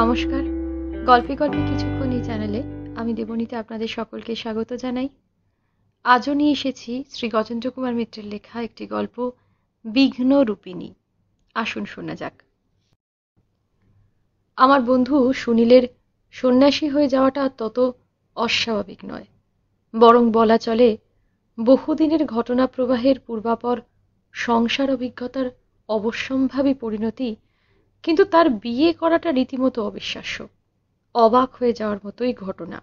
নমস্কার গল্পে গল্পে কিছুক্ষণ এই চ্যানেলে আমি দেবনীতে আপনাদের সকলকে স্বাগত জানাই আজও নিয়ে এসেছি শ্রী গজেন্দ্র কুমার মিত্রের লেখা একটি গল্প বিঘ্ন রূপিণী আসুন শোনা যাক আমার বন্ধু সুনীলের সন্ন্যাসী হয়ে যাওয়াটা তত অস্বাভাবিক নয় বরং বলা চলে বহুদিনের ঘটনা প্রবাহের পূর্বাপর সংসার অভিজ্ঞতার অবশ্যম্ভাবী পরিণতি কিন্তু তার বিয়ে করাটা রীতিমতো অবিশ্বাস্য অবাক হয়ে যাওয়ার মতোই ঘটনা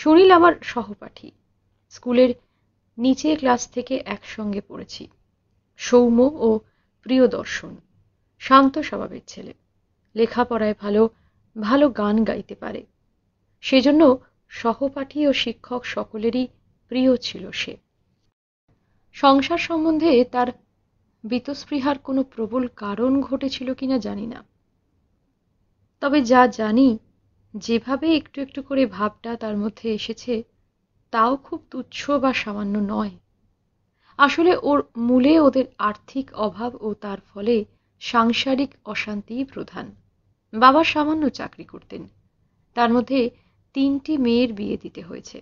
সুনীল আমার সহপাঠী স্কুলের নিচে ক্লাস থেকে একসঙ্গে পড়েছি সৌম ও প্রিয় দর্শন শান্ত স্বভাবের ছেলে লেখাপড়ায় ভালো ভালো গান গাইতে পারে সেজন্য সহপাঠী ও শিক্ষক সকলেরই প্রিয় ছিল সে সংসার সম্বন্ধে তার বীতস্পৃহার কোনো প্রবল কারণ ঘটেছিল কিনা জানি না তবে যা জানি যেভাবে একটু একটু করে ভাবটা তার মধ্যে এসেছে তাও খুব তুচ্ছ বা সামান্য নয় আসলে ওর মূলে ওদের আর্থিক অভাব ও তার ফলে সাংসারিক অশান্তিই প্রধান বাবা সামান্য চাকরি করতেন তার মধ্যে তিনটি মেয়ের বিয়ে দিতে হয়েছে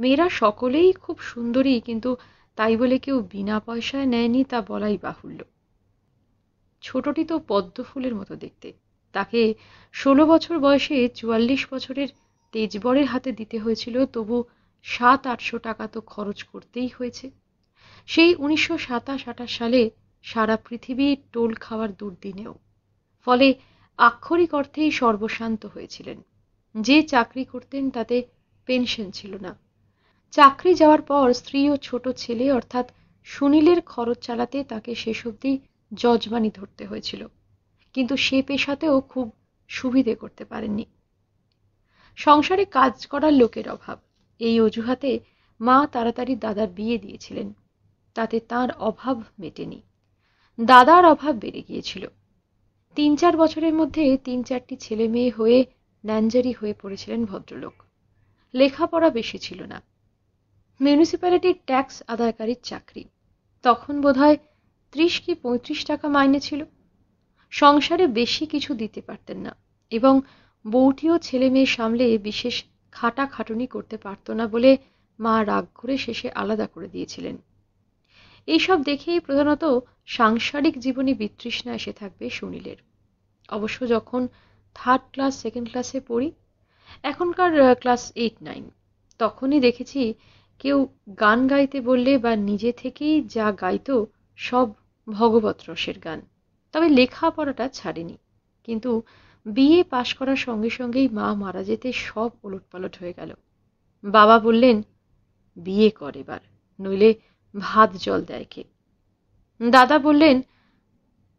মেয়েরা সকলেই খুব সুন্দরী কিন্তু তাই বলে কেউ বিনা পয়সায় নেয়নি তা বলাই বাহুল্য ছোটটি তো পদ্ম ফুলের মতো দেখতে তাকে ষোলো বছর বয়সে চুয়াল্লিশ বছরের তেজবরের হাতে দিতে হয়েছিল তবু সাত আটশো টাকা তো খরচ করতেই হয়েছে সেই উনিশশো সাতাশ আঠাশ সালে সারা পৃথিবী টোল খাওয়ার দুর্দিনেও ফলে আক্ষরিক অর্থেই সর্বশান্ত হয়েছিলেন যে চাকরি করতেন তাতে পেনশন ছিল না চাকরি যাওয়ার পর স্ত্রী ও ছোট ছেলে অর্থাৎ সুনীলের খরচ চালাতে তাকে শেষ অবধি যজমানি ধরতে হয়েছিল কিন্তু সে পেশাতেও খুব সুবিধে করতে পারেননি সংসারে কাজ করার লোকের অভাব এই অজুহাতে মা তাড়াতাড়ি দাদার বিয়ে দিয়েছিলেন তাতে তার অভাব মেটেনি দাদার অভাব বেড়ে গিয়েছিল তিন চার বছরের মধ্যে তিন চারটি ছেলে মেয়ে হয়ে ন্যাঞ্জারি হয়ে পড়েছিলেন ভদ্রলোক লেখাপড়া বেশি ছিল না মিউনিসিপ্যালিটির ট্যাক্স আদায়কারীর চাকরি তখন বোধহয় ত্রিশ কি পঁয়ত্রিশ টাকা মাইনে ছিল সংসারে বেশি কিছু দিতে পারতেন না এবং বউটিও ছেলে মেয়ে সামলে বিশেষ খাটা খাটুনি করতে পারত না বলে মা রাগ করে শেষে আলাদা করে দিয়েছিলেন এইসব দেখেই প্রধানত সাংসারিক জীবনে বিতৃষ্ণা এসে থাকবে সুনীলের অবশ্য যখন থার্ড ক্লাস সেকেন্ড ক্লাসে পড়ি এখনকার ক্লাস এইট নাইন তখনই দেখেছি কেউ গান গাইতে বললে বা নিজে থেকেই যা গাইত সব ভগবত রসের গান তবে লেখাপড়াটা ছাড়েনি কিন্তু বিয়ে পাশ করার সঙ্গে সঙ্গেই মা মারা যেতে সব ওলটপালট হয়ে গেল বাবা বললেন বিয়ে কর এবার নইলে ভাত জল দেয় কে দাদা বললেন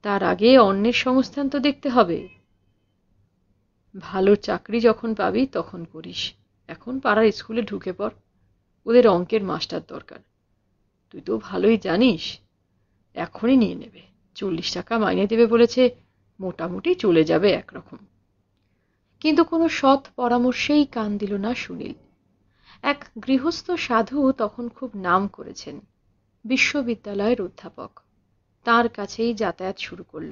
তার আগে অন্যের সংস্থান তো দেখতে হবে ভালো চাকরি যখন পাবি তখন করিস এখন পাড়ার স্কুলে ঢুকে পড় ওদের অঙ্কের মাস্টার দরকার তুই তো ভালোই জানিস এখনই নিয়ে নেবে চল্লিশ টাকা মাইনে দেবে বলেছে মোটামুটি চলে যাবে একরকম কিন্তু কোনো সৎ পরামর্শেই কান দিল না সুনীল এক গৃহস্থ সাধু তখন খুব নাম করেছেন বিশ্ববিদ্যালয়ের অধ্যাপক তার কাছেই যাতায়াত শুরু করল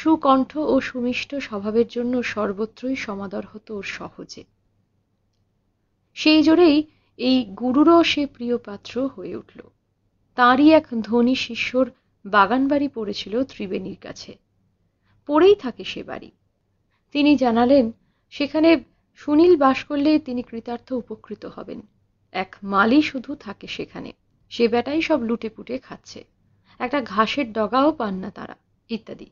সুকণ্ঠ ও সুমিষ্ট স্বভাবের জন্য সর্বত্রই সমাদর হতো সহজে সেই জোরেই এই গুরুরও সে প্রিয় পাত্র হয়ে উঠল তাঁরই এক ধনী শিষ্যর বাগানবাড়ি পড়েছিল ত্রিবেণীর কাছে পড়েই থাকে সে বাড়ি তিনি জানালেন সেখানে সুনীল বাস করলে তিনি কৃতার্থ উপকৃত হবেন এক মালি শুধু থাকে সেখানে সে বেটাই সব লুটে পুটে খাচ্ছে একটা ঘাসের ডগাও পান না তারা ইত্যাদি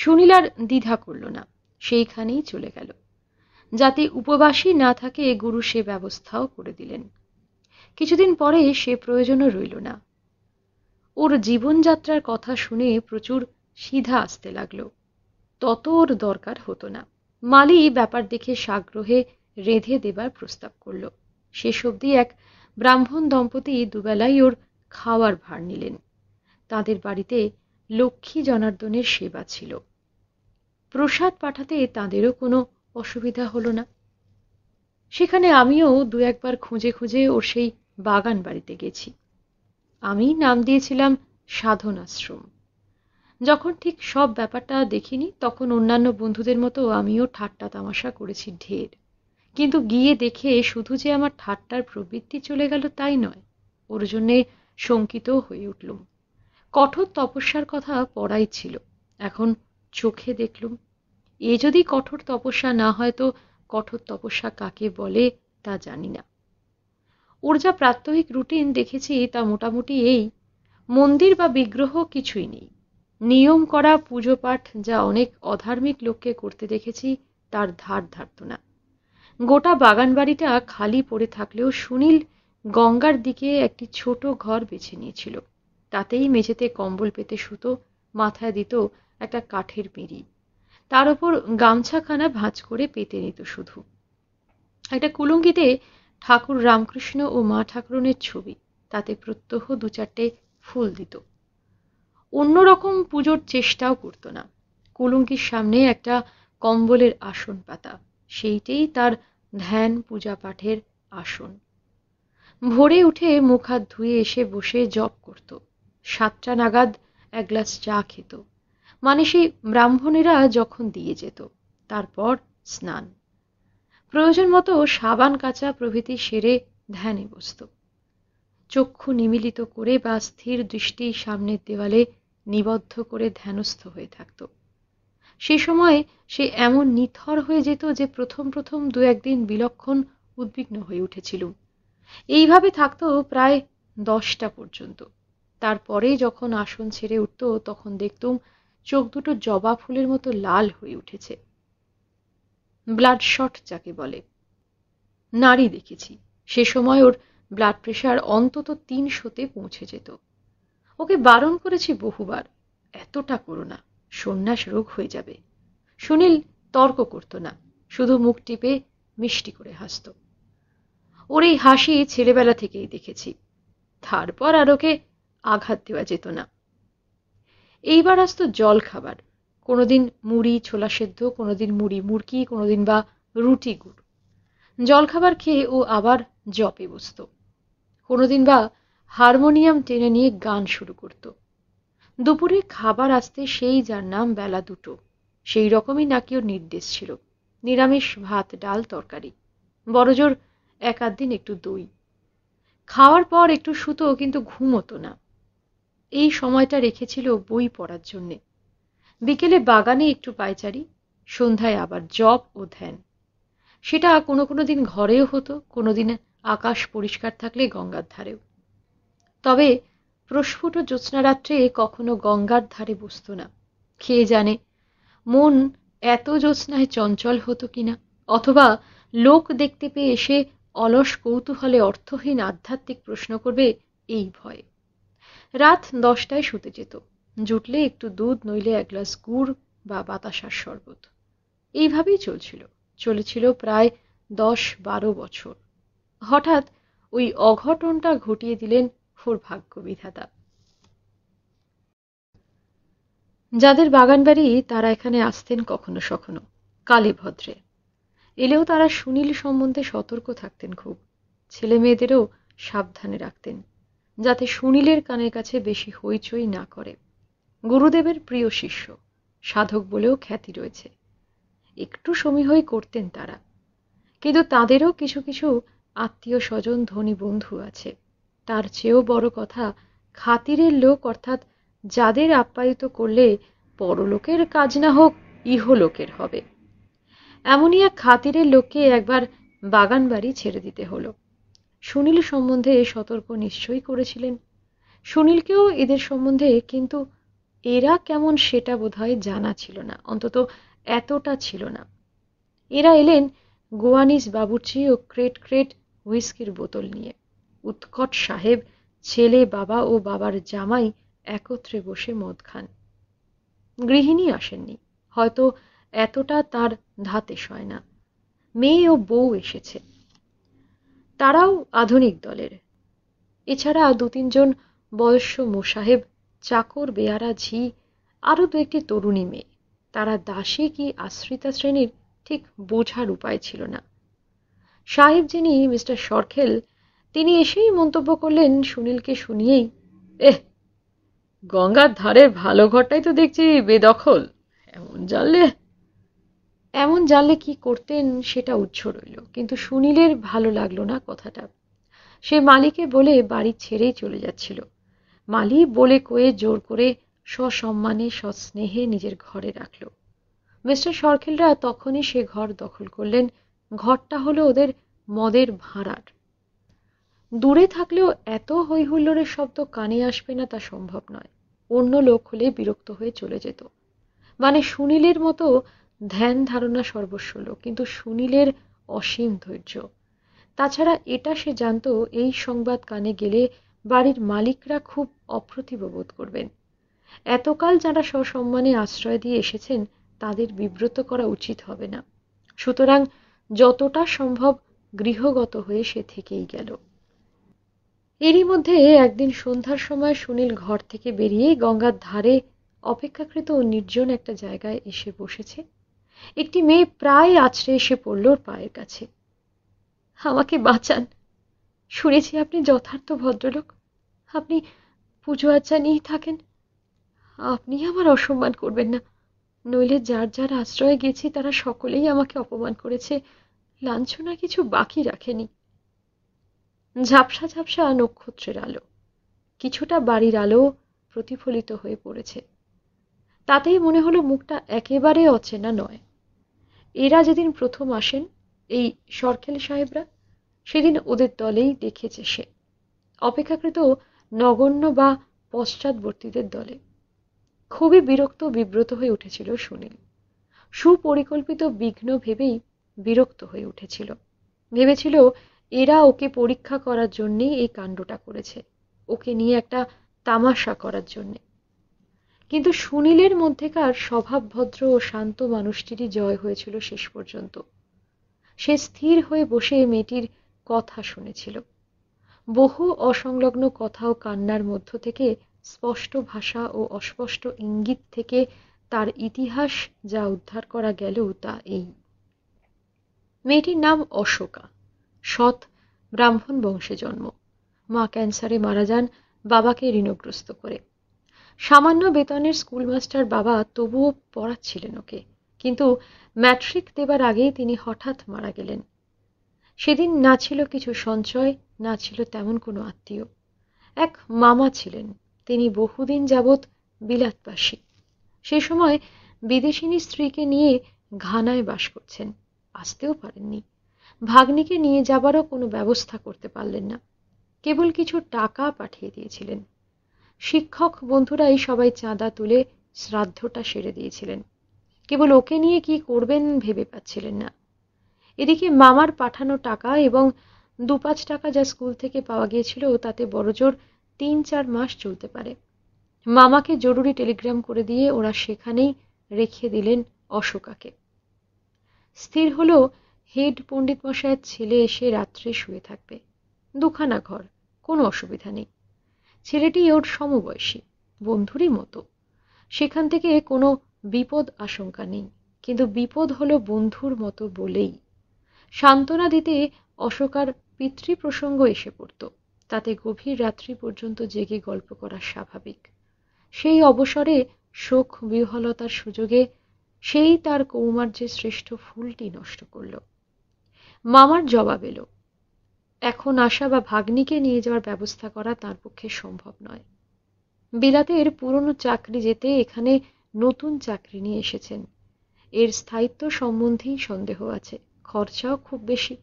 সুনীল আর দ্বিধা করল না সেইখানেই চলে গেল যাতে উপবাসী না থাকে এ গুরু সে ব্যবস্থাও করে দিলেন কিছুদিন পরে সে প্রয়োজনও রইল না ওর জীবনযাত্রার কথা শুনে প্রচুর সিধা আসতে লাগল তত ওর দরকার হতো না মালি ব্যাপার দেখে সাগ্রহে রেঁধে দেবার প্রস্তাব করল শেষ অবধি এক ব্রাহ্মণ দম্পতি দুবেলাই ওর খাওয়ার ভার নিলেন তাদের বাড়িতে লক্ষ্মী জনার্দনের সেবা ছিল প্রসাদ পাঠাতে তাদেরও কোনো অসুবিধা হলো না সেখানে আমিও দু একবার খুঁজে খুঁজে ওর সেই বাগান বাড়িতে গেছি আমি নাম দিয়েছিলাম সাধনাশ্রম যখন ঠিক সব ব্যাপারটা দেখিনি তখন অন্যান্য বন্ধুদের মতো আমিও ঠাট্টা তামাশা করেছি ঢের কিন্তু গিয়ে দেখে শুধু যে আমার ঠাট্টার প্রবৃত্তি চলে গেল তাই নয় ওর জন্যে শঙ্কিত হয়ে উঠলুম কঠোর তপস্যার কথা পড়াই ছিল এখন চোখে দেখলুম এ যদি কঠোর তপস্যা না হয় তো কঠোর তপস্যা কাকে বলে তা জানি না ওর যা প্রাত্যহিক রুটিন দেখেছি তা মোটামুটি এই মন্দির বা বিগ্রহ কিছুই নেই নিয়ম করা পুজো পাঠ যা অনেক অধার্মিক লোককে করতে দেখেছি তার ধার ধারত না গোটা বাগান বাড়িটা খালি পড়ে থাকলেও সুনীল গঙ্গার দিকে একটি ছোট ঘর বেছে নিয়েছিল তাতেই মেঝেতে কম্বল পেতে শুতো মাথায় দিত একটা কাঠের পিঁড়ি তার ওপর গামছাখানা ভাঁজ করে পেতে নিত শুধু একটা কুলুঙ্গিতে ঠাকুর রামকৃষ্ণ ও মা ঠাকুরনের ছবি তাতে প্রত্যহ দু চারটে ফুল দিত অন্যরকম পুজোর চেষ্টাও করত না কুলুঙ্গির সামনে একটা কম্বলের আসন পাতা সেইটেই তার ধ্যান পূজা পাঠের আসন ভোরে উঠে মুখ হাত ধুয়ে এসে বসে জপ করত সাতটা নাগাদ এক গ্লাস চা খেত মানে সেই ব্রাহ্মণেরা যখন দিয়ে যেত তারপর স্নান প্রয়োজন মতো সাবান কাঁচা প্রভৃতি সেরে ধ্যানে বসত চক্ষু নিমিলিত করে বা স্থির দৃষ্টি সামনের দেওয়ালে নিবদ্ধ করে ধ্যানস্থ হয়ে থাকত সে সময় সে এমন নিথর হয়ে যেত যে প্রথম প্রথম দু একদিন বিলক্ষণ উদ্বিগ্ন হয়ে উঠেছিল এইভাবে থাকত প্রায় দশটা পর্যন্ত তারপরে যখন আসন ছেড়ে উঠত তখন দেখতুম চোখ দুটো জবা ফুলের মতো লাল হয়ে উঠেছে ব্লাড শট যাকে বলে নারী দেখেছি সে সময় ওর ব্লাড প্রেশার অন্তত তিনশোতে পৌঁছে যেত ওকে বারণ করেছি বহুবার এতটা করো না সন্ন্যাস রোগ হয়ে যাবে সুনীল তর্ক করত না শুধু মুখ টিপে মিষ্টি করে হাসত ওর এই হাসি ছেলেবেলা থেকেই দেখেছি তারপর আর ওকে আঘাত দেওয়া যেত না এইবার আসতো জল খাবার কোনোদিন মুড়ি ছোলা সেদ্ধ কোনোদিন মুড়ি মুরকি কোনোদিন বা রুটি গুড় জলখাবার খেয়ে ও আবার জপে বসত কোনোদিন বা হারমোনিয়াম টেনে নিয়ে গান শুরু করত দুপুরে খাবার আসতে সেই যার নাম বেলা দুটো সেই রকমই নাকি ওর নির্দেশ ছিল নিরামিষ ভাত ডাল তরকারি বড়জোর এক দিন একটু দই খাওয়ার পর একটু শুতো কিন্তু ঘুমতো না এই সময়টা রেখেছিল বই পড়ার জন্যে বিকেলে বাগানে একটু পায়চারি সন্ধ্যায় আবার জপ ও ধ্যান সেটা কোনো কোনো দিন ঘরেও হতো কোনো দিন আকাশ পরিষ্কার থাকলে গঙ্গার ধারেও তবে প্রস্ফুট জ্যোৎস্নারাত্রে কখনো গঙ্গার ধারে বসত না খেয়ে জানে মন এত জ্যোৎস্নায় চঞ্চল হতো কিনা অথবা লোক দেখতে পেয়ে এসে অলস কৌতূহলে অর্থহীন আধ্যাত্মিক প্রশ্ন করবে এই ভয়ে রাত দশটায় শুতে যেত জুটলে একটু দুধ নইলে এক গ্লাস গুড় বা বাতাসার শরবত এইভাবেই চলছিল চলেছিল প্রায় দশ বারো বছর হঠাৎ ওই অঘটনটা ঘটিয়ে দিলেন ওর ভাগ্য বিধাতা যাদের বাড়ি তারা এখানে আসতেন কখনো সখনো কালীভদ্রে এলেও তারা সুনীল সম্বন্ধে সতর্ক থাকতেন খুব ছেলে মেয়েদেরও সাবধানে রাখতেন যাতে সুনীলের কানের কাছে বেশি হইচই না করে গুরুদেবের প্রিয় শিষ্য সাধক বলেও খ্যাতি রয়েছে একটু সমীহই করতেন তারা কিন্তু তাদেরও কিছু কিছু আত্মীয় স্বজন ধনী বন্ধু আছে তার চেয়েও বড় কথা খাতিরের লোক অর্থাৎ যাদের আপ্যায়িত করলে পরলোকের কাজ না হোক ইহলোকের হবে এমনই এক খাতিরের লোককে একবার বাগান বাড়ি ছেড়ে দিতে হলো সুনীল সম্বন্ধে সতর্ক নিশ্চয়ই করেছিলেন সুনীলকেও এদের সম্বন্ধে কিন্তু এরা কেমন সেটা বোধহয় জানা ছিল না অন্তত এতটা ছিল না এরা এলেন গোয়ানিস বাবুর্চি ও ক্রেট ক্রেট হুইস্কির বোতল নিয়ে উৎকট সাহেব ছেলে বাবা ও বাবার জামাই একত্রে বসে মদ খান গৃহিণী আসেননি হয়তো এতটা তার ধাতে সয় না মেয়ে ও বউ এসেছে তারাও আধুনিক দলের এছাড়া দু তিনজন বয়স্য মোসাহেব চাকর বেয়ারা ঝি আরও দু একটি তরুণী মেয়ে তারা দাসী কি আশ্রিতা শ্রেণীর ঠিক বোঝার উপায় ছিল না সাহেব যিনি মিস্টার সরখেল তিনি এসেই মন্তব্য করলেন সুনীলকে শুনিয়েই এহ গঙ্গার ধারের ভালো ঘরটাই তো দেখছি বেদখল এমন জানলে এমন জানলে কি করতেন সেটা উচ্ছ রইল কিন্তু সুনীলের ভালো লাগলো না কথাটা সে মালিকে বলে বাড়ি ছেড়েই চলে যাচ্ছিল মালি বলে কয়ে জোর করে সসম্মানে সস্নেহে নিজের ঘরে রাখল মিস্টার সরখেলরা তখনই সে ঘর দখল করলেন ঘরটা হলো ওদের মদের ভাঁড়ার দূরে থাকলেও এত হৈহুল্লোড়ের শব্দ কানে আসবে না তা সম্ভব নয় অন্য লোক হলে বিরক্ত হয়ে চলে যেত মানে সুনীলের মতো ধ্যান ধারণা লোক কিন্তু সুনীলের অসীম ধৈর্য তাছাড়া এটা সে জানত এই সংবাদ কানে গেলে বাড়ির মালিকরা খুব অপ্রতিভ বোধ করবেন এতকাল যারা সসম্মানে আশ্রয় দিয়ে এসেছেন তাদের বিব্রত করা উচিত হবে না সুতরাং যতটা সম্ভব গৃহগত হয়ে সে থেকেই গেল এরই মধ্যে একদিন সন্ধ্যার সময় সুনীল ঘর থেকে বেরিয়ে গঙ্গার ধারে অপেক্ষাকৃত নির্জন একটা জায়গায় এসে বসেছে একটি মেয়ে প্রায় আছড়ে এসে পড়ল ওর পায়ের কাছে আমাকে বাঁচান শুনেছি আপনি যথার্থ ভদ্রলোক আপনি পুজো আচ্ছা নিয়েই থাকেন আপনি আমার অসম্মান করবেন না নইলে যার যার আশ্রয়ে গেছি তারা সকলেই আমাকে অপমান করেছে লাঞ্ছনা কিছু বাকি রাখেনি ঝাপসা ঝাপসা নক্ষত্রের আলো কিছুটা বাড়ির আলো প্রতিফলিত হয়ে পড়েছে তাতেই মনে হলো মুখটা একেবারে অচেনা নয় এরা যেদিন প্রথম আসেন এই সরখেল সাহেবরা সেদিন ওদের দলেই দেখেছে সে অপেক্ষাকৃত নগণ্য বা পশ্চাদবর্তীদের দলে খুবই বিরক্ত বিব্রত হয়ে উঠেছিল সুনীল সুপরিকল্পিত বিঘ্ন ভেবেই বিরক্ত হয়ে উঠেছিল ভেবেছিল এরা ওকে পরীক্ষা করার জন্যেই এই কাণ্ডটা করেছে ওকে নিয়ে একটা তামাশা করার জন্যে কিন্তু সুনীলের মধ্যেকার স্বভাবভদ্র ও শান্ত মানুষটিরই জয় হয়েছিল শেষ পর্যন্ত সে স্থির হয়ে বসে মেয়েটির কথা শুনেছিল বহু অসংলগ্ন কথা ও কান্নার মধ্য থেকে স্পষ্ট ভাষা ও অস্পষ্ট ইঙ্গিত থেকে তার ইতিহাস যা উদ্ধার করা গেল তা এই মেয়েটির নাম অশোকা সৎ ব্রাহ্মণ বংশে জন্ম মা ক্যান্সারে মারা যান বাবাকে ঋণগ্রস্ত করে সামান্য বেতনের স্কুলমাস্টার বাবা তবুও পড়াচ্ছিলেন ওকে কিন্তু ম্যাট্রিক দেবার আগেই তিনি হঠাৎ মারা গেলেন সেদিন না ছিল কিছু সঞ্চয় না ছিল তেমন কোনো আত্মীয় এক মামা ছিলেন তিনি বহুদিন যাবৎ বিলাতবাসী সে সময় বিদেশিনী স্ত্রীকে নিয়ে ঘানায় বাস করছেন আসতেও পারেননি ভাগ্নিকে নিয়ে যাবারও কোনো ব্যবস্থা করতে পারলেন না কেবল কিছু টাকা পাঠিয়ে দিয়েছিলেন শিক্ষক বন্ধুরাই সবাই চাঁদা তুলে শ্রাদ্ধটা সেরে দিয়েছিলেন কেবল ওকে নিয়ে কি করবেন ভেবে পাচ্ছিলেন না এদিকে মামার পাঠানো টাকা এবং দু পাঁচ টাকা যা স্কুল থেকে পাওয়া গিয়েছিল তাতে বড়জোর তিন চার মাস চলতে পারে মামাকে জরুরি টেলিগ্রাম করে দিয়ে ওরা সেখানেই রেখে দিলেন অশোকাকে স্থির হল হেড পণ্ডিত মশায়ের ছেলে এসে রাত্রে শুয়ে থাকবে দুখানা ঘর কোনো অসুবিধা নেই ছেলেটি ওর সমবয়সী বন্ধুরই মতো সেখান থেকে কোনো বিপদ আশঙ্কা নেই কিন্তু বিপদ হলো বন্ধুর মতো বলেই সান্ত্বনা দিতে অশোকার পিতৃপ্রসঙ্গ এসে পড়ত তাতে গভীর রাত্রি পর্যন্ত জেগে গল্প করা স্বাভাবিক সেই অবসরে শোক বিহলতার সুযোগে সেই তার কৌমার্যের শ্রেষ্ঠ ফুলটি নষ্ট করল মামার জবাব এলো এখন আশা বা ভাগ্নিকে নিয়ে যাওয়ার ব্যবস্থা করা তার পক্ষে সম্ভব নয় বিলাতের পুরনো চাকরি যেতে এখানে নতুন চাকরি নিয়ে এসেছেন এর স্থায়িত্ব সম্বন্ধেই সন্দেহ আছে খরচাও খুব বেশি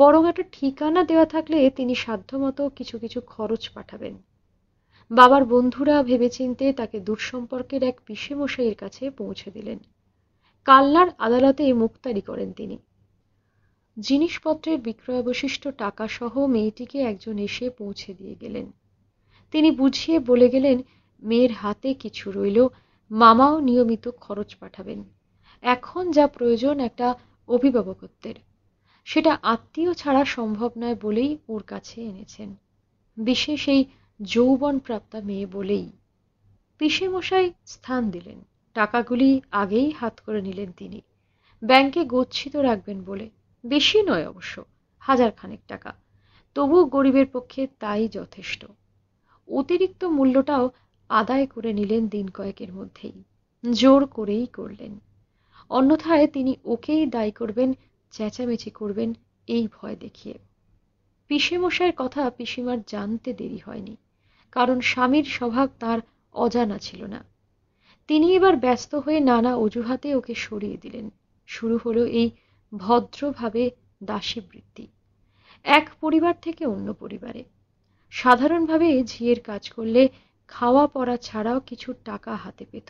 বড় একটা ঠিকানা দেওয়া থাকলে তিনি সাধ্যমতো কিছু কিছু খরচ পাঠাবেন বাবার বন্ধুরা ভেবেচিন্তে তাকে দূরসম্পর্কের এক পিসেমশাইয়ের কাছে পৌঁছে দিলেন কাল্লার আদালতে মুক্তারি করেন তিনি জিনিসপত্রের বিক্রয়াবশিষ্ট টাকাসহ মেয়েটিকে একজন এসে পৌঁছে দিয়ে গেলেন তিনি বুঝিয়ে বলে গেলেন মেয়ের হাতে কিছু রইল মামাও নিয়মিত খরচ পাঠাবেন এখন যা প্রয়োজন একটা অভিভাবকত্বের সেটা আত্মীয় ছাড়া সম্ভব নয় বলেই ওর কাছে এনেছেন বিশেষ এই যৌবন প্রাপ্তা মেয়ে বলেই মশাই স্থান দিলেন টাকাগুলি আগেই হাত করে নিলেন তিনি ব্যাংকে গচ্ছিত রাখবেন বলে বেশি নয় অবশ্য হাজার খানেক টাকা তবুও গরিবের পক্ষে তাই যথেষ্ট অতিরিক্ত মূল্যটাও আদায় করে নিলেন দিন কয়েকের মধ্যেই জোর করেই করলেন অন্যথায় তিনি ওকেই দায়ী করবেন চেঁচামেচি করবেন এই ভয় দেখিয়ে পিসেমশাইয়ের কথা পিসিমার জানতে দেরি হয়নি কারণ স্বামীর স্বভাব তার অজানা ছিল না তিনি এবার ব্যস্ত হয়ে নানা অজুহাতে ওকে সরিয়ে দিলেন শুরু হলো এই ভদ্রভাবে দাসীবৃত্তি এক পরিবার থেকে অন্য পরিবারে সাধারণভাবে ঝিয়ের কাজ করলে খাওয়া পড়া ছাড়াও কিছু টাকা হাতে পেত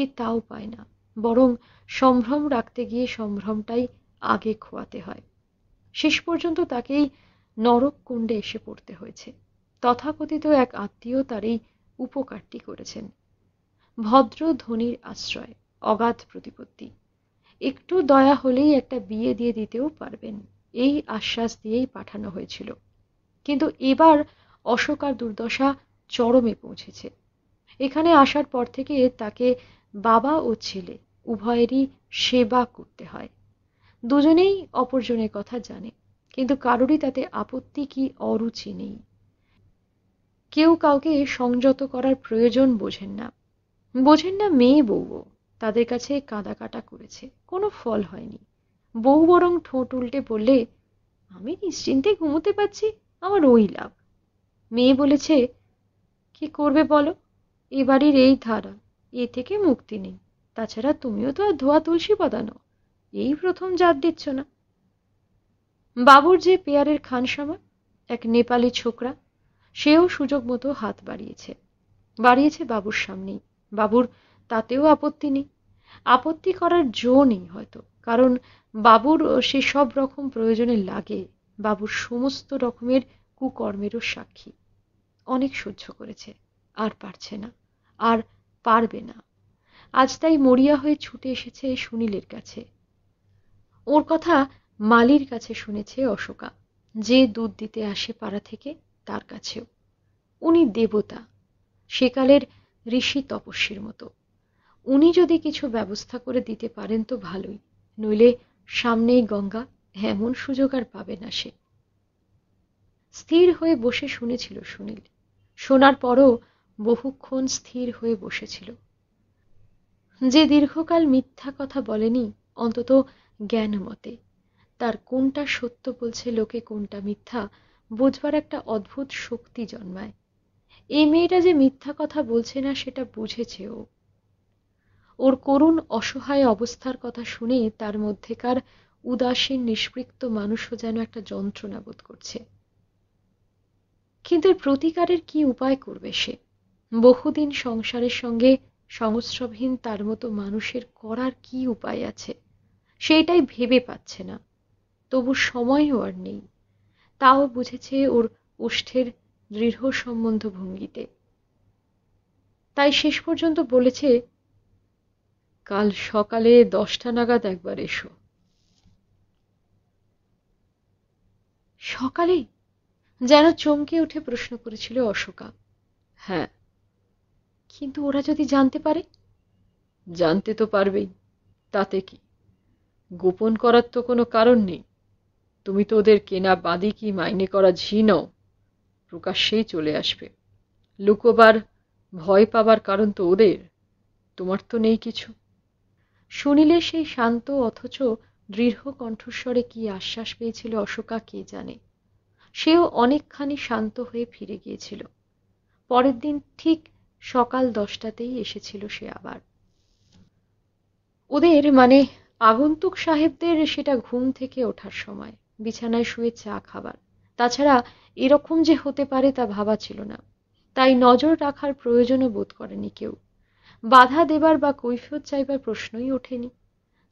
এ তাও পায় না বরং সম্ভ্রম রাখতে গিয়ে সম্ভ্রমটাই আগে খোয়াতে হয় শেষ পর্যন্ত তাকেই নরক কুণ্ডে এসে পড়তে হয়েছে তথাকথিত এক আত্মীয় তার এই উপকারটি করেছেন ভদ্র ধনির আশ্রয় অগাধ প্রতিপত্তি একটু দয়া হলেই একটা বিয়ে দিয়ে দিতেও পারবেন এই আশ্বাস দিয়েই পাঠানো হয়েছিল কিন্তু এবার অশোক আর দুর্দশা চরমে পৌঁছেছে এখানে আসার পর থেকে তাকে বাবা ও ছেলে উভয়েরই সেবা করতে হয় দুজনেই অপরজনের কথা জানে কিন্তু কারোরই তাতে আপত্তি কি অরুচি নেই কেউ কাউকে সংযত করার প্রয়োজন বোঝেন না বোঝেন না মেয়ে বউও তাদের কাছে কাটা করেছে কোনো ফল হয়নি বউ বরং ঠোঁট উল্টে বললে আমি নিশ্চিন্তে ঘুমোতে পারছি আমার ওই লাভ মেয়ে বলেছে কি করবে বলো এ বাড়ির এই ধারা এ থেকে মুক্তি নেই তাছাড়া তুমিও তো আর ধোয়া তুলসী পাতানো এই প্রথম জাত দিচ্ছ না বাবুর যে পেয়ারের খান খানসামা এক নেপালি ছোকরা সেও সুযোগ মতো হাত বাড়িয়েছে বাড়িয়েছে বাবুর সামনেই বাবুর তাতেও আপত্তি নেই আপত্তি করার জো নেই হয়তো কারণ বাবুর সে সব রকম প্রয়োজনে লাগে বাবুর সমস্ত রকমের কুকর্মেরও সাক্ষী অনেক সহ্য করেছে আর পারছে না আর পারবে না আজ তাই মরিয়া হয়ে ছুটে এসেছে সুনীলের কাছে ওর কথা মালির কাছে শুনেছে অশোকা যে দুধ দিতে আসে পাড়া থেকে তার কাছেও উনি দেবতা সেকালের ঋষি তপস্বীর মতো উনি যদি কিছু ব্যবস্থা করে দিতে পারেন তো ভালোই নইলে সামনেই গঙ্গা এমন সুযোগ আর পাবে না সে স্থির হয়ে বসে শুনেছিল সুনীল শোনার পরও বহুক্ষণ স্থির হয়ে বসেছিল যে দীর্ঘকাল মিথ্যা কথা বলেনি অন্তত জ্ঞান মতে তার কোনটা সত্য বলছে লোকে কোনটা মিথ্যা বুঝবার একটা অদ্ভুত শক্তি জন্মায় এই মেয়েটা যে মিথ্যা কথা বলছে না সেটা বুঝেছে ও ওর করুণ অসহায় অবস্থার কথা শুনেই তার মধ্যেকার উদাসীন নিষ্পৃক্ত মানুষও যেন একটা যন্ত্রণা বোধ করছে কিন্তু প্রতিকারের কি উপায় করবে সে বহুদিন সংসারের সঙ্গে সংস্রবহীন তার মতো মানুষের করার কি উপায় আছে সেইটাই ভেবে পাচ্ছে না তবু সময়ও আর নেই তাও বুঝেছে ওর ওষ্ঠের দৃঢ় সম্বন্ধ ভঙ্গিতে তাই শেষ পর্যন্ত বলেছে কাল সকালে দশটা নাগাদ একবার এসো সকালে যেন চমকে উঠে প্রশ্ন করেছিল অশোকা হ্যাঁ কিন্তু ওরা যদি জানতে পারে জানতে তো পারবেই তাতে কি গোপন করার তো কোনো কারণ নেই তুমি তো ওদের কেনা বাঁধি কি মাইনে করা ঝি নও প্রকাশ্যেই চলে আসবে লুকোবার ভয় পাবার কারণ তো ওদের তোমার তো নেই কিছু শুনিলে সেই শান্ত অথচ দৃঢ় কণ্ঠস্বরে কি আশ্বাস পেয়েছিল অশোকা কে জানে সেও অনেকখানি শান্ত হয়ে ফিরে গিয়েছিল পরের দিন ঠিক সকাল দশটাতেই এসেছিল সে আবার ওদের মানে আগন্তুক সাহেবদের সেটা ঘুম থেকে ওঠার সময় বিছানায় শুয়ে চা খাবার তাছাড়া এরকম যে হতে পারে তা ভাবা ছিল না তাই নজর রাখার প্রয়োজনও বোধ করেনি কেউ বাধা দেবার বা কৈফিয়ত চাইবার প্রশ্নই ওঠেনি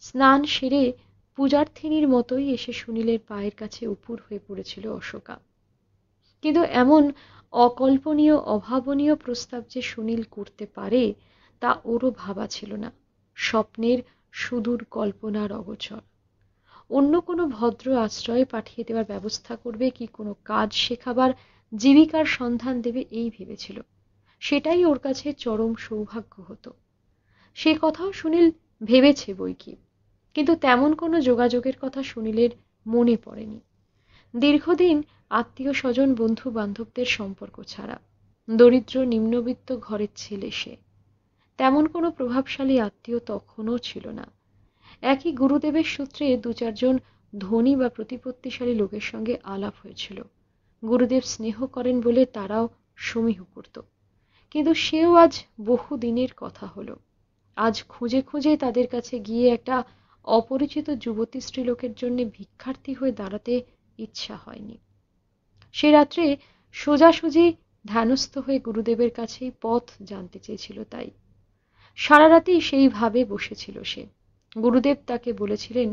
স্নান সেরে পূজার্থিনীর মতোই এসে সুনীলের পায়ের কাছে উপুর হয়ে পড়েছিল অশোকা কিন্তু এমন অকল্পনীয় অভাবনীয় প্রস্তাব যে সুনীল করতে পারে তা ওরও ভাবা ছিল না স্বপ্নের সুদূর কল্পনার অগোচর অন্য কোনো ভদ্র আশ্রয়ে পাঠিয়ে দেওয়ার ব্যবস্থা করবে কি কোনো কাজ শেখাবার জীবিকার সন্ধান দেবে এই ভেবেছিল সেটাই ওর কাছে চরম সৌভাগ্য হতো সে কথাও সুনীল ভেবেছে বই কি কিন্তু তেমন কোনো যোগাযোগের কথা সুনীলের মনে পড়েনি দীর্ঘদিন আত্মীয় স্বজন বন্ধু বান্ধবদের সম্পর্ক ছাড়া দরিদ্র নিম্নবিত্ত ঘরের ছেলে সে তেমন কোনো প্রভাবশালী আত্মীয় তখনও ছিল না একই গুরুদেবের সূত্রে দু চারজন ধনী বা প্রতিপত্তিশালী লোকের সঙ্গে আলাপ হয়েছিল গুরুদেব স্নেহ করেন বলে তারাও সমীহ করত কিন্তু সেও আজ বহুদিনের কথা হলো আজ খুঁজে খুঁজে তাদের কাছে গিয়ে একটা অপরিচিত যুবতী স্ত্রীলোকের জন্য ভিক্ষার্থী হয়ে দাঁড়াতে ইচ্ছা হয়নি সে রাত্রে সোজাসুজি ধ্যানস্থ হয়ে গুরুদেবের কাছেই পথ জানতে চেয়েছিল তাই সারা রাতেই সেইভাবে বসেছিল সে গুরুদেব তাকে বলেছিলেন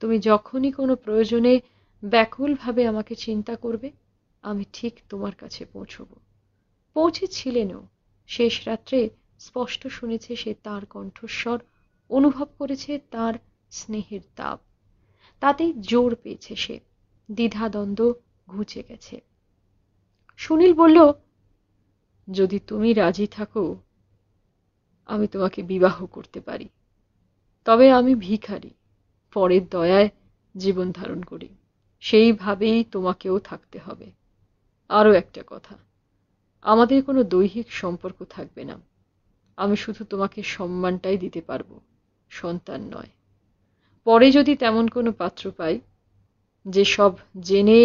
তুমি যখনই কোনো প্রয়োজনে ব্যাকুলভাবে আমাকে চিন্তা করবে আমি ঠিক তোমার কাছে পৌঁছবো পৌঁছেছিলেনও শেষ রাত্রে স্পষ্ট শুনেছে সে তার কণ্ঠস্বর অনুভব করেছে তার স্নেহের তাপ তাতে জোর পেয়েছে সে দ্বিধাদ্বন্দ্ব ঘুচে গেছে সুনীল বলল যদি তুমি রাজি থাকো আমি তোমাকে বিবাহ করতে পারি তবে আমি ভিখারি পরের দয়ায় জীবন ধারণ করি সেইভাবেই তোমাকেও থাকতে হবে আরও একটা কথা আমাদের কোনো দৈহিক সম্পর্ক থাকবে না আমি শুধু তোমাকে সম্মানটাই দিতে পারবো সন্তান নয় পরে যদি তেমন কোনো পাত্র পাই যে সব জেনে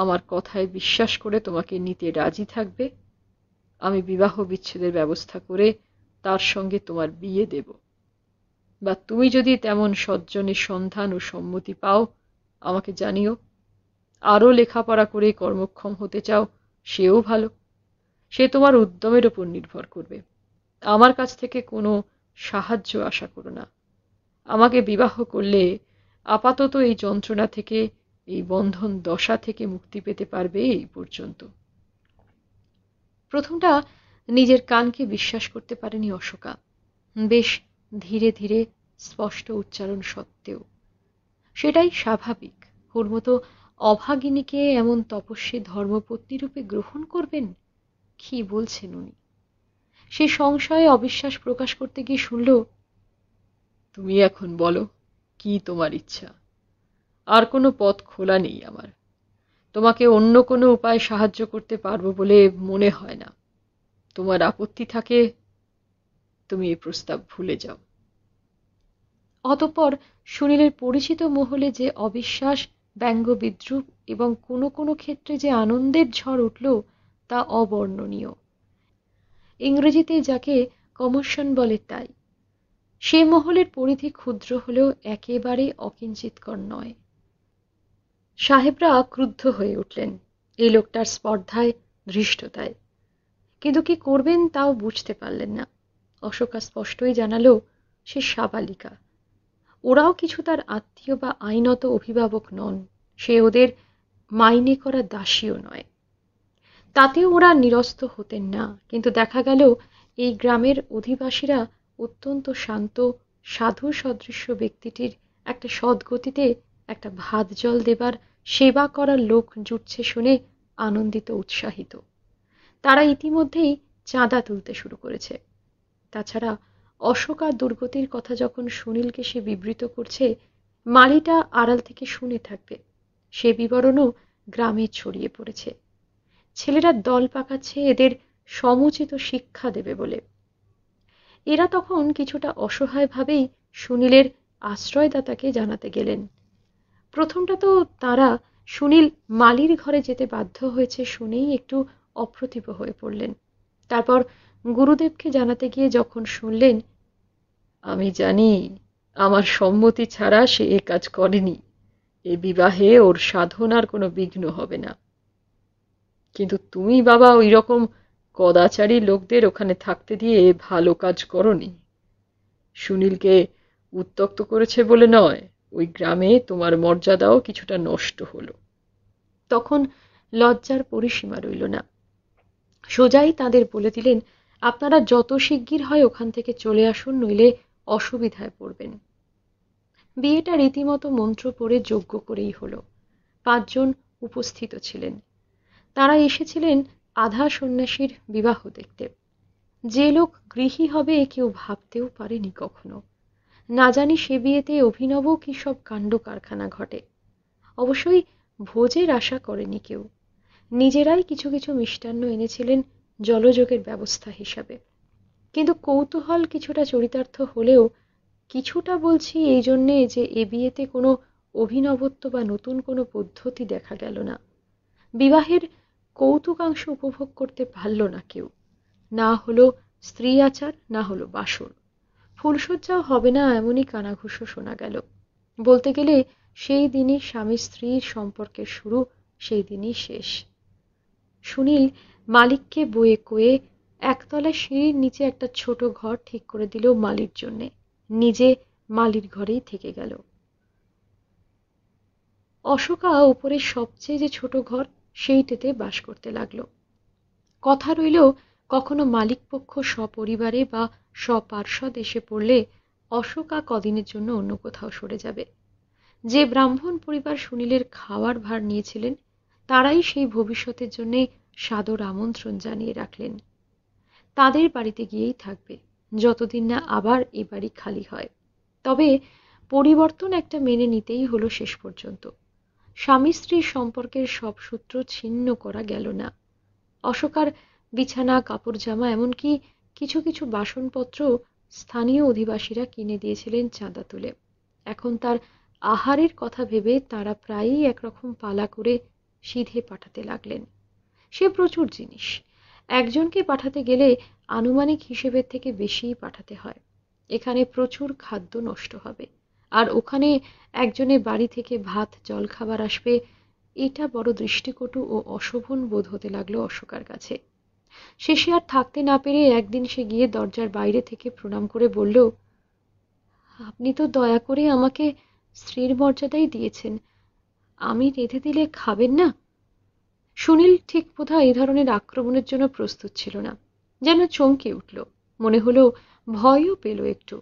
আমার কথায় বিশ্বাস করে তোমাকে নিতে রাজি থাকবে আমি বিবাহ বিচ্ছেদের ব্যবস্থা করে তার সঙ্গে তোমার বিয়ে দেব বা তুমি যদি তেমন সজ্জনের সন্ধান ও সম্মতি পাও আমাকে জানিও আরও লেখাপড়া করে কর্মক্ষম হতে চাও সেও ভালো সে তোমার উদ্যমের উপর নির্ভর করবে আমার কাছ থেকে কোনো সাহায্য আশা করো না আমাকে বিবাহ করলে আপাতত এই যন্ত্রণা থেকে এই বন্ধন দশা থেকে মুক্তি পেতে পারবে এই পর্যন্ত প্রথমটা নিজের কানকে বিশ্বাস করতে পারেনি অশোকা বেশ ধীরে ধীরে স্পষ্ট উচ্চারণ সত্ত্বেও সেটাই স্বাভাবিক ওর মতো অভাগিনীকে এমন ধর্মপত্নী রূপে গ্রহণ করবেন কি বলছেন উনি সে সংশয়ে অবিশ্বাস প্রকাশ করতে গিয়ে শুনল তুমি এখন বলো কি তোমার ইচ্ছা আর কোনো পথ খোলা নেই আমার তোমাকে অন্য কোনো উপায় সাহায্য করতে পারবো বলে মনে হয় না তোমার আপত্তি থাকে তুমি এ প্রস্তাব ভুলে যাও অতপর সুনীলের পরিচিত মহলে যে অবিশ্বাস ব্যঙ্গ বিদ্রুপ এবং কোনো কোনো ক্ষেত্রে যে আনন্দের ঝড় উঠল তা অবর্ণনীয় ইংরেজিতে যাকে কমিশন বলে তাই সে মহলের পরিধি ক্ষুদ্র হলেও একেবারে অকিঞ্চিতকর নয় সাহেবরা ক্রুদ্ধ হয়ে উঠলেন এই লোকটার স্পর্ধায় ধৃষ্টতায় কিন্তু কি করবেন তাও বুঝতে পারলেন না অশোকা স্পষ্টই জানালো সে সাবালিকা ওরাও কিছু তার আত্মীয় বা আইনত অভিভাবক নন সে ওদের মাইনে করা দাসীও নয় তাতে ওরা নিরস্ত হতেন না কিন্তু দেখা গেল এই গ্রামের অধিবাসীরা অত্যন্ত শান্ত সাধু সদৃশ্য ব্যক্তিটির একটা সদ্গতিতে একটা ভাত জল দেবার সেবা করার লোক জুটছে শুনে আনন্দিত উৎসাহিত তারা ইতিমধ্যেই চাঁদা তুলতে শুরু করেছে তাছাড়া অশোকা দুর্গতির কথা যখন সুনীলকে সে বিবৃত করছে মালিটা আড়াল থেকে শুনে থাকবে সে বিবরণও গ্রামে ছড়িয়ে পড়েছে ছেলেরা দল পাকাচ্ছে এদের সমুচিত শিক্ষা দেবে বলে এরা তখন কিছুটা অসহায়ভাবেই সুনীলের আশ্রয়দাতাকে জানাতে গেলেন প্রথমটা তো তারা সুনীল মালির ঘরে যেতে বাধ্য হয়েছে শুনেই একটু অপ্রতিভ হয়ে পড়লেন তারপর গুরুদেবকে জানাতে গিয়ে যখন শুনলেন আমি জানি আমার সম্মতি ছাড়া সে এ কাজ করেনি এ বিবাহে ওর সাধনার কোনো বিঘ্ন হবে না কিন্তু তুমি বাবা ওই রকম কদাচারী লোকদের ওখানে থাকতে দিয়ে ভালো কাজ করনি সুনীলকে উত্তক্ত করেছে বলে নয় ওই গ্রামে তোমার মর্যাদাও কিছুটা নষ্ট হলো তখন লজ্জার পরিসীমা রইল না সোজাই তাদের বলে দিলেন আপনারা যত শিগগির হয় ওখান থেকে চলে আসুন নইলে অসুবিধায় পড়বেন বিয়েটা রীতিমতো মন্ত্র পড়ে যোগ্য করেই হলো পাঁচজন উপস্থিত ছিলেন তারা এসেছিলেন আধা সন্ন্যাসীর বিবাহ দেখতে যে লোক গৃহী হবে কেউ ভাবতেও পারেনি কখনো না জানি সে বিয়েতে অভিনব কি সব কাণ্ড কারখানা ঘটে অবশ্যই ভোজের আশা করেনি কেউ নিজেরাই কিছু কিছু মিষ্টান্ন এনেছিলেন জলযোগের ব্যবস্থা হিসাবে কিন্তু কৌতূহল কিছুটা চরিতার্থ হলেও কিছুটা বলছি এই জন্যে যে এ বিয়েতে কোনো অভিনবত্ব বা নতুন কোনো পদ্ধতি দেখা গেল না বিবাহের কৌতুকাংশ উপভোগ করতে পারল না কেউ না হলো স্ত্রী আচার না হলো বাসন ফুলশয্যাও হবে না এমনই কানাঘুষো শোনা গেল বলতে গেলে সেই দিনই স্বামী স্ত্রীর সম্পর্কের শুরু সেই দিনই শেষ সুনীল মালিককে বয়ে কয়ে একতলা সিঁড়ির নিচে একটা ছোট ঘর ঠিক করে দিল মালির জন্যে নিজে মালির ঘরেই থেকে গেল অশোকা উপরে সবচেয়ে যে ছোট ঘর সেইটেতে বাস করতে লাগল কথা রইলেও কখনো মালিকপক্ষ সপরিবারে বা সপার্শ্বদ এসে পড়লে অশোকা কদিনের জন্য অন্য কোথাও সরে যাবে যে ব্রাহ্মণ পরিবার সুনীলের খাওয়ার ভার নিয়েছিলেন তারাই সেই ভবিষ্যতের জন্যে সাদর আমন্ত্রণ জানিয়ে রাখলেন তাদের বাড়িতে গিয়েই থাকবে যতদিন না আবার এ বাড়ি খালি হয় তবে পরিবর্তন একটা মেনে নিতেই হলো শেষ পর্যন্ত স্বামী-স্ত্রীর সম্পর্কের সব সূত্র ছিন্ন করা গেল না অশোকার বিছানা কাপড় জামা এমনকি কিছু কিছু বাসনপত্র স্থানীয় অধিবাসীরা কিনে দিয়েছিলেন চাঁদা তুলে এখন তার আহারের কথা ভেবে তারা প্রায়ই একরকম পালা করে সিধে পাঠাতে লাগলেন সে প্রচুর জিনিস একজনকে পাঠাতে গেলে আনুমানিক হিসেবের থেকে বেশিই পাঠাতে হয় এখানে প্রচুর খাদ্য নষ্ট হবে আর ওখানে একজনের বাড়ি থেকে ভাত জল খাবার আসবে এটা বড় দৃষ্টিকটু ও অশোভন বোধ হতে লাগলো অশোকার কাছে শেষে আর থাকতে না পেরে একদিন সে গিয়ে দরজার বাইরে থেকে প্রণাম করে বলল আপনি তো দয়া করে আমাকে স্ত্রীর মর্যাদাই দিয়েছেন আমি রেঁধে দিলে খাবেন না সুনীল ঠিক বোধহয় এই ধরনের আক্রমণের জন্য প্রস্তুত ছিল না যেন চমকে উঠল মনে হলো ভয়ও পেল একটু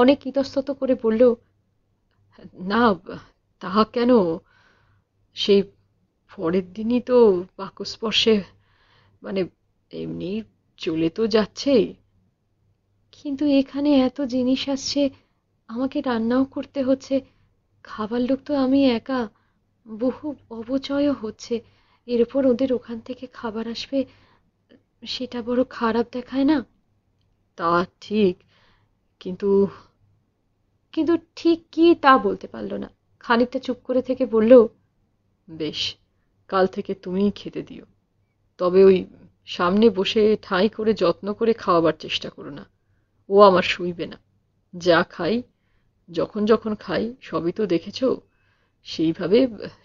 অনেক ইতস্তত করে বলল না তাহা কেন সেই পরের দিনই তো বাক্যস্পর্শে মানে এমনি চলে তো যাচ্ছেই কিন্তু এখানে এত জিনিস আসছে আমাকে রান্নাও করতে হচ্ছে খাবার লোক তো আমি একা বহু অবচয়ও হচ্ছে এর উপর ওদের ওখান থেকে খাবার আসবে সেটা বড় খারাপ দেখায় না তা ঠিক কিন্তু কিন্তু ঠিক কি তা বলতে পারল না খানিকটা চুপ করে থেকে বলল বেশ কাল থেকে তুমিই খেতে দিও তবে ওই সামনে বসে ঠাঁই করে যত্ন করে খাওয়াবার চেষ্টা করো না ও আমার শুইবে না যা খাই যখন যখন খাই সবই তো দেখেছ সেইভাবে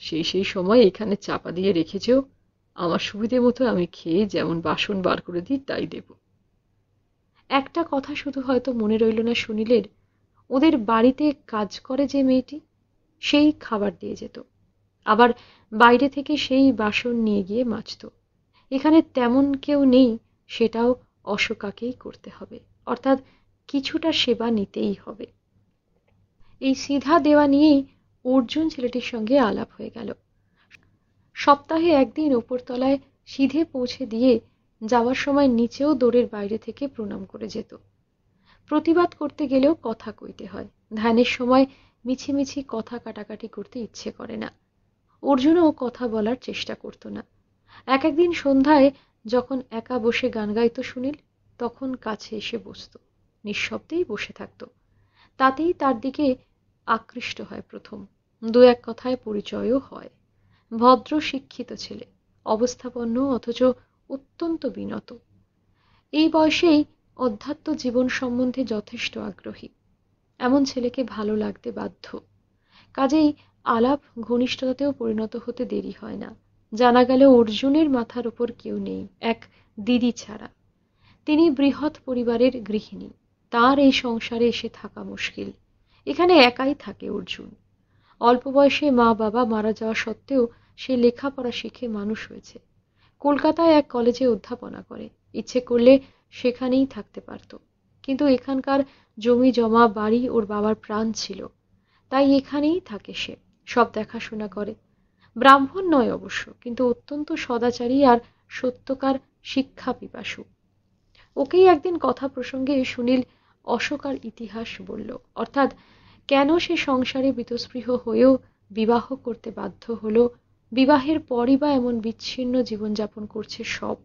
সেই সেই সময় এখানে চাপা দিয়ে রেখেছ আমার সুবিধে মতো আমি খেয়ে যেমন বাসন বার করে দিই তাই দেব একটা কথা শুধু হয়তো মনে রইল না সুনীলের ওদের বাড়িতে কাজ করে যে মেয়েটি সেই খাবার দিয়ে যেত আবার বাইরে থেকে সেই বাসন নিয়ে গিয়ে মাছত এখানে তেমন কেউ নেই সেটাও অশোকাকেই করতে হবে অর্থাৎ কিছুটা সেবা নিতেই হবে এই সিধা দেওয়া নিয়েই অর্জুন ছেলেটির সঙ্গে আলাপ হয়ে গেল সপ্তাহে একদিন ওপরতলায় সিধে পৌঁছে দিয়ে যাওয়ার সময় নিচেও দোরের বাইরে থেকে প্রণাম করে যেত প্রতিবাদ করতে গেলেও কথা কইতে হয় ধ্যানের সময় মিছিমিছি কথা কাটাকাটি করতে ইচ্ছে করে না অর্জুনও কথা বলার চেষ্টা করত না এক একদিন সন্ধ্যায় যখন একা বসে গান গাইত সুনীল তখন কাছে এসে বসত নিঃশব্দেই বসে থাকত তাতেই তার দিকে আকৃষ্ট হয় প্রথম দু এক কথায় পরিচয়ও হয় ভদ্র শিক্ষিত ছেলে অবস্থাপন্ন অথচ অত্যন্ত বিনত এই বয়সেই অধ্যাত্ম জীবন সম্বন্ধে যথেষ্ট আগ্রহী এমন ছেলেকে ভালো লাগতে বাধ্য কাজেই আলাপ ঘনিষ্ঠতাতেও পরিণত হতে দেরি হয় না জানা গেল অর্জুনের মাথার ওপর কেউ নেই এক দিদি ছাড়া তিনি বৃহৎ পরিবারের গৃহিণী তার এই সংসারে এসে থাকা মুশকিল এখানে একাই থাকে অর্জুন অল্প বয়সে মা বাবা মারা যাওয়া সত্ত্বেও সে লেখাপড়া শিখে মানুষ হয়েছে কলকাতায় এক কলেজে অধ্যাপনা করে ইচ্ছে করলে সেখানেই থাকতে পারত কিন্তু এখানকার জমি জমা বাড়ি ওর বাবার প্রাণ ছিল তাই এখানেই থাকে সে সব দেখাশোনা করে ব্রাহ্মণ নয় অবশ্য কিন্তু অত্যন্ত সদাচারী আর সত্যকার শিক্ষা পিপাসু ওকেই একদিন কথা প্রসঙ্গে সুনীল অশোকার ইতিহাস বলল অর্থাৎ কেন সে সংসারে বিতস্পৃহ হয়েও বিবাহ করতে বাধ্য হলো বিবাহের পরই বা এমন বিচ্ছিন্ন জীবনযাপন করছে সব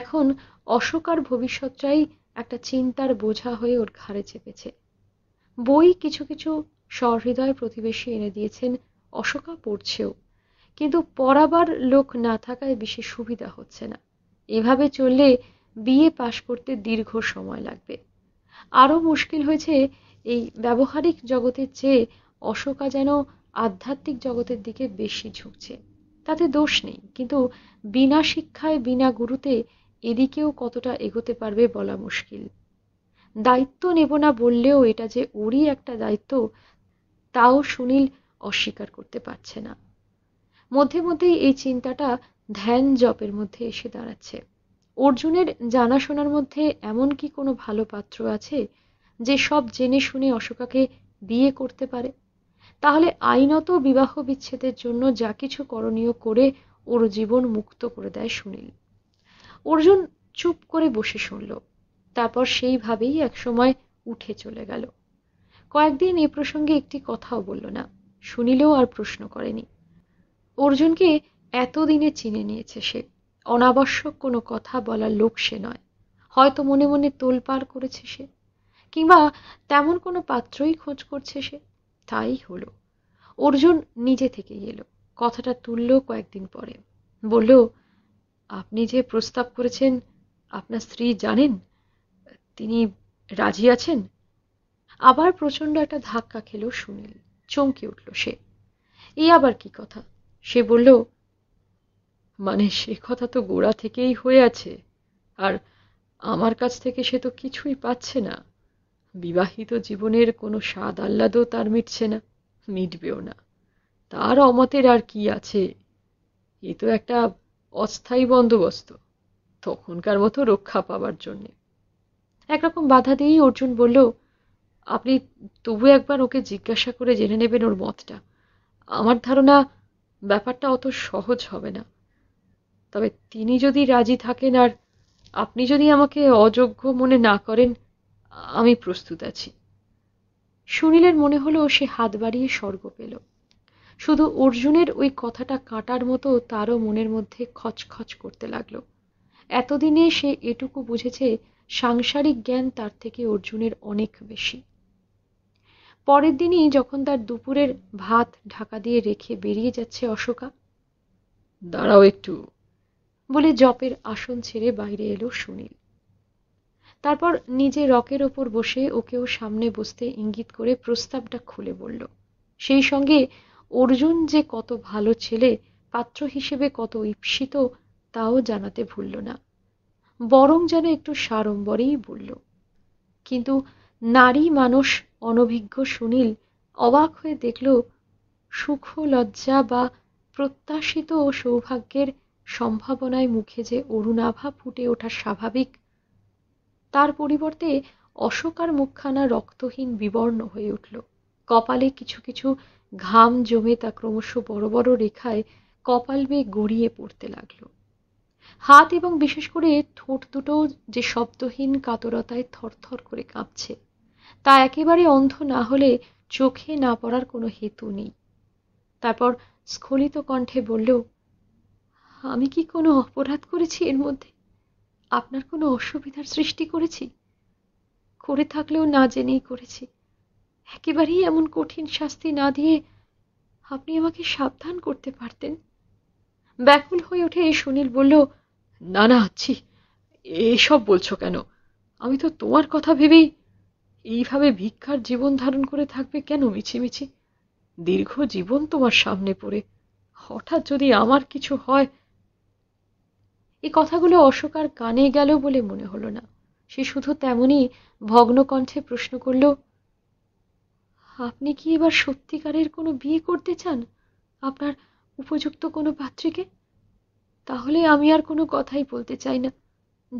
এখন অশোকার ভবিষ্যৎটাই একটা চিন্তার বোঝা হয়ে ওর ঘাড়ে চেপেছে বই কিছু কিছু সহৃদয় প্রতিবেশী এনে দিয়েছেন অশোকা পড়ছেও কিন্তু পড়াবার লোক না থাকায় বিশেষ সুবিধা হচ্ছে না এভাবে চললে বিয়ে পাশ করতে দীর্ঘ সময় লাগবে আরও মুশকিল হয়েছে এই ব্যবহারিক জগতের চেয়ে অশোকা যেন আধ্যাত্মিক জগতের দিকে বেশি ঝুঁকছে তাতে দোষ নেই কিন্তু বিনা শিক্ষায় বিনা গুরুতে এদিকেও কতটা এগোতে পারবে বলা মুশকিল দায়িত্ব নেব না বললেও এটা যে ওরই একটা দায়িত্ব তাও সুনীল অস্বীকার করতে পারছে না মধ্যে মধ্যেই এই চিন্তাটা ধ্যান জপের মধ্যে এসে দাঁড়াচ্ছে অর্জুনের জানাশোনার মধ্যে এমন কি কোনো ভালো পাত্র আছে যে সব জেনে শুনে অশোকাকে বিয়ে করতে পারে তাহলে আইনত বিবাহ বিচ্ছেদের জন্য যা কিছু করণীয় করে ওর জীবন মুক্ত করে দেয় সুনীল অর্জুন চুপ করে বসে শুনল তারপর সেইভাবেই একসময় উঠে চলে গেল কয়েকদিন এ প্রসঙ্গে একটি কথাও বলল না শুনিলেও আর প্রশ্ন করেনি অর্জুনকে এতদিনে চিনে নিয়েছে সে অনাবশ্যক কোনো কথা বলার লোক সে নয় হয়তো মনে মনে তোলপাড় করেছে সে কিংবা তেমন কোনো পাত্রই খোঁজ করছে সে তাই হলো অর্জুন নিজে থেকে এলো কথাটা তুলল কয়েকদিন পরে বলল আপনি যে প্রস্তাব করেছেন আপনার স্ত্রী জানেন তিনি রাজি আছেন আবার প্রচণ্ড একটা ধাক্কা খেল সুনীল চমকে উঠল সে এই আবার কি কথা সে বলল মানে সে কথা তো গোড়া থেকেই হয়ে আছে আর আমার কাছ থেকে সে তো কিছুই পাচ্ছে না বিবাহিত জীবনের কোনো স্বাদ আহ্লাদও তার মিটছে না মিটবেও না তার অমতের আর কি আছে এ তো একটা অস্থায়ী বন্দোবস্ত তখনকার মতো রক্ষা পাবার জন্যে একরকম বাধা দিয়েই অর্জুন বলল আপনি তবু একবার ওকে জিজ্ঞাসা করে জেনে নেবেন ওর মতটা আমার ধারণা ব্যাপারটা অত সহজ হবে না তবে তিনি যদি রাজি থাকেন আর আপনি যদি আমাকে অযোগ্য মনে না করেন আমি প্রস্তুত আছি সুনীলের মনে হলো সে হাত বাড়িয়ে স্বর্গ পেল শুধু অর্জুনের ওই কথাটা কাটার মতো তারও মনের মধ্যে খচখচ করতে লাগলো এতদিনে সে এটুকু বুঝেছে সাংসারিক জ্ঞান তার থেকে অর্জুনের অনেক বেশি পরের দিনই যখন তার দুপুরের ভাত ঢাকা দিয়ে রেখে বেরিয়ে যাচ্ছে অশোকা দাঁড়াও একটু বলে জপের আসন ছেড়ে বাইরে এলো সুনীল তারপর নিজে রকের ওপর বসে ওকেও সামনে বসতে ইঙ্গিত করে প্রস্তাবটা খুলে বলল সেই সঙ্গে অর্জুন যে কত ভালো ছেলে পাত্র হিসেবে কত ঈপ্সিত তাও জানাতে ভুলল না বরং যেন একটু সাড়ম্বরেই বলল কিন্তু নারী মানুষ অনভিজ্ঞ সুনীল অবাক হয়ে দেখল সুখ লজ্জা বা প্রত্যাশিত ও সৌভাগ্যের সম্ভাবনায় মুখে যে অরুণাভা ফুটে ওঠা স্বাভাবিক তার পরিবর্তে অশোকার মুখখানা রক্তহীন বিবর্ণ হয়ে উঠল কপালে কিছু কিছু ঘাম জমে তা ক্রমশ বড় বড় রেখায় কপাল বেয়ে গড়িয়ে পড়তে লাগল হাত এবং বিশেষ করে ঠোঁট দুটো যে শব্দহীন কাতরতায় থরথর করে কাঁপছে তা একেবারে অন্ধ না হলে চোখে না পড়ার কোনো হেতু নেই তারপর স্খলিত কণ্ঠে বলল আমি কি কোনো অপরাধ করেছি এর মধ্যে আপনার কোনো অসুবিধার সৃষ্টি করেছি করে থাকলেও না জেনেই করেছি একেবারেই এমন কঠিন শাস্তি না দিয়ে আপনি আমাকে সাবধান করতে পারতেন ব্যাকুল হয়ে ওঠে সুনীল বলল না না আছি এসব বলছো কেন আমি তো তোমার কথা ভেবেই এইভাবে ভিক্ষার জীবন ধারণ করে থাকবে কেন মিছিমিছি দীর্ঘ জীবন তোমার সামনে পড়ে হঠাৎ যদি আমার কিছু হয় এ কথাগুলো অশোকার কানে গেল বলে মনে হলো না সে শুধু তেমনই ভগ্নকণ্ঠে প্রশ্ন করল আপনি কি এবার সত্যিকারের কোনো বিয়ে করতে চান আপনার উপযুক্ত কোনো পাত্রীকে তাহলে আমি আর কোনো কথাই বলতে চাই না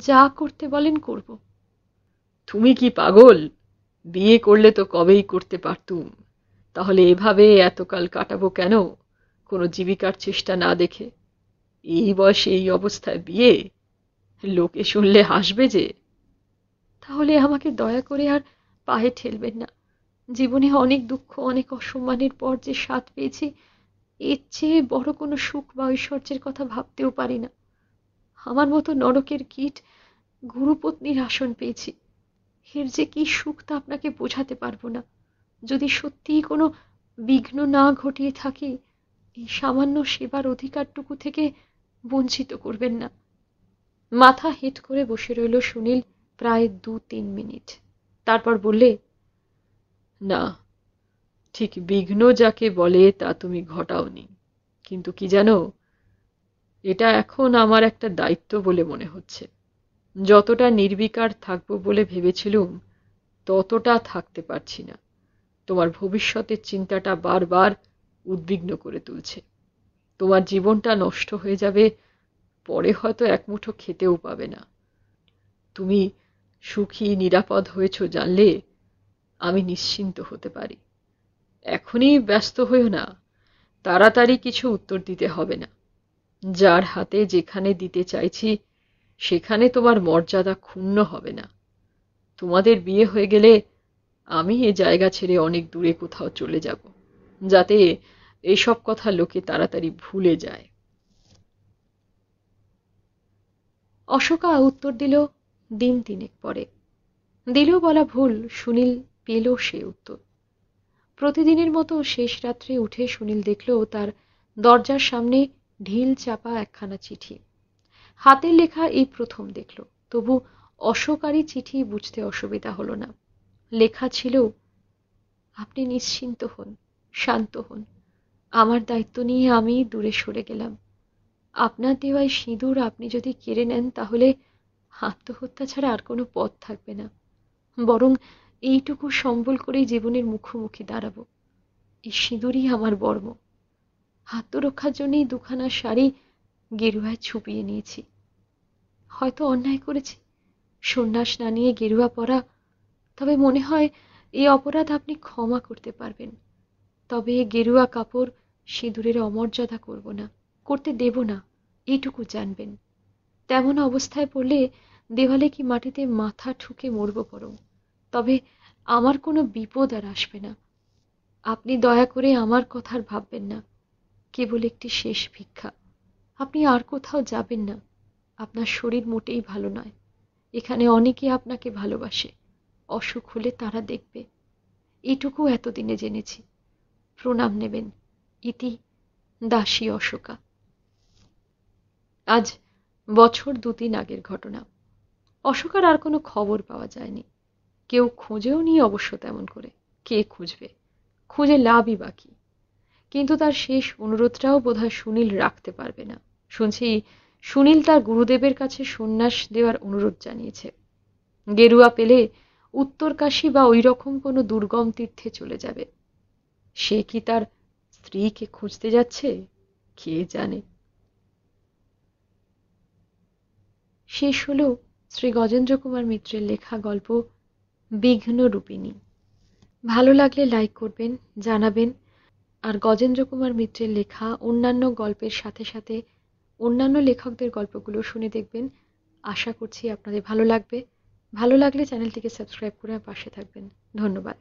যা করতে বলেন করব তুমি কি পাগল বিয়ে করলে তো কবেই করতে পারতুম তাহলে এভাবে এতকাল কাটাবো কেন কোনো জীবিকার চেষ্টা না দেখে এই বয়সে এই অবস্থায় বিয়ে লোকে শুনলে হাসবে যে তাহলে আমাকে দয়া করে আর পায়ে ঠেলবেন না জীবনে অনেক দুঃখ অনেক অসম্মানের পর যে স্বাদ পেয়েছি এর চেয়ে বড় কোনো সুখ বা ঐশ্বর্যের কথা ভাবতেও পারি না আমার মতো নরকের কীট গুরুপত্নীর আসন পেয়েছি এর যে কি সুখ তা আপনাকে বোঝাতে পারবো না যদি সত্যিই কোনো বিঘ্ন না ঘটিয়ে থাকি এই সামান্য সেবার অধিকারটুকু থেকে বঞ্চিত করবেন না মাথা হেট করে বসে রইল সুনীল প্রায় দু তিন মিনিট তারপর বললে না ঠিক বিঘ্ন যাকে বলে তা তুমি ঘটাওনি কিন্তু কি জানো এটা এখন আমার একটা দায়িত্ব বলে মনে হচ্ছে যতটা নির্বিকার থাকব বলে ভেবেছিলুম ততটা থাকতে পারছি না তোমার ভবিষ্যতের চিন্তাটা বারবার উদ্বিগ্ন করে তুলছে তোমার জীবনটা নষ্ট হয়ে যাবে পরে হয়তো এক মুঠো খেতেও পাবে না তুমি সুখী নিরাপদ হয়েছ জানলে আমি নিশ্চিন্ত হতে পারি এখনই ব্যস্ত হইও না তাড়াতাড়ি কিছু উত্তর দিতে হবে না যার হাতে যেখানে দিতে চাইছি সেখানে তোমার মর্যাদা ক্ষুণ্ণ হবে না তোমাদের বিয়ে হয়ে গেলে আমি এ জায়গা ছেড়ে অনেক দূরে কোথাও চলে যাব যাতে এইসব কথা লোকে তাড়াতাড়ি ভুলে যায় অশোকা উত্তর দিল দিন তিনেক পরে দিল বলা ভুল সুনীল পেল সে উত্তর প্রতিদিনের মতো শেষ রাত্রে উঠে সুনীল দেখল তার দরজার সামনে ঢিল চাপা একখানা চিঠি হাতের লেখা এই প্রথম দেখল তবু অশোকারই চিঠি বুঝতে অসুবিধা হলো না লেখা ছিল আপনি নিশ্চিন্ত হন শান্ত হন আমার দায়িত্ব নিয়ে আমি দূরে সরে গেলাম আপনার দেওয়ায় সিঁদুর আপনি যদি কেড়ে নেন তাহলে আত্মহত্যা ছাড়া আর কোনো পথ থাকবে না বরং এইটুকু সম্বল করেই জীবনের মুখোমুখি দাঁড়াবো এই সিঁদুরই আমার বর্ম আত্মরক্ষার জন্যেই দুখানা শাড়ি গেরুয়ায় ছুপিয়ে নিয়েছি হয়তো অন্যায় করেছি সন্ন্যাস না নিয়ে গেরুয়া পরা তবে মনে হয় এই অপরাধ আপনি ক্ষমা করতে পারবেন তবে গেরুয়া কাপড় সিঁদুরের অমর্যাদা করব না করতে দেব না এটুকু জানবেন তেমন অবস্থায় পড়লে দেওয়ালে কি মাটিতে মাথা ঠুকে মরব বরং তবে আমার কোনো বিপদ আর আসবে না আপনি দয়া করে আমার কথার ভাববেন না কেবল একটি শেষ ভিক্ষা আপনি আর কোথাও যাবেন না আপনার শরীর মোটেই ভালো নয় এখানে অনেকে আপনাকে ভালোবাসে অসুখ হলে তারা দেখবে এটুকু এতদিনে জেনেছি প্রণাম নেবেন ইতি দাসী অশোকা আজ বছর দু তিন আগের ঘটনা অশোকার আর কোনো খবর পাওয়া যায়নি কেউ খুঁজেও নি অবশ্য তেমন করে কে খুঁজবে খুঁজে লাভই বাকি কিন্তু তার শেষ অনুরোধটাও বোধহয় সুনীল রাখতে পারবে না শুনছি সুনীল তার গুরুদেবের কাছে সন্ন্যাস দেওয়ার অনুরোধ জানিয়েছে গেরুয়া পেলে উত্তরকাশী বা ওই রকম কোনো দুর্গম তীর্থে চলে যাবে সে কি তার স্ত্রীকে খুঁজতে যাচ্ছে কে জানে শেষ হল শ্রী গজেন্দ্র কুমার মিত্রের লেখা গল্প বিঘ্ন রূপিণী ভালো লাগলে লাইক করবেন জানাবেন আর গজেন্দ্র কুমার মিত্রের লেখা অন্যান্য গল্পের সাথে সাথে অন্যান্য লেখকদের গল্পগুলো শুনে দেখবেন আশা করছি আপনাদের ভালো লাগবে ভালো লাগলে চ্যানেলটিকে সাবস্ক্রাইব করে পাশে থাকবেন ধন্যবাদ